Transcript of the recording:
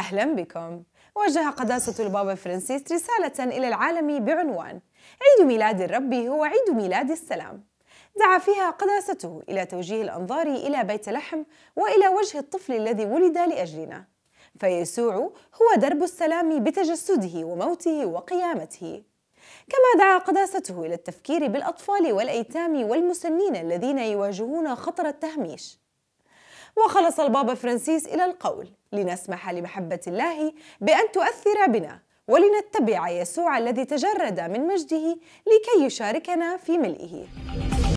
أهلا بكم وجه قداسة البابا فرانسيس رسالة إلى العالم بعنوان عيد ميلاد الرب هو عيد ميلاد السلام دعا فيها قداسته إلى توجيه الأنظار إلى بيت لحم وإلى وجه الطفل الذي ولد لأجلنا فيسوع هو درب السلام بتجسده وموته وقيامته كما دعا قداسته إلى التفكير بالأطفال والأيتام والمسنين الذين يواجهون خطر التهميش وخلص البابا فرانسيس إلى القول لنسمح لمحبة الله بأن تؤثر بنا ولنتبع يسوع الذي تجرد من مجده لكي يشاركنا في ملئه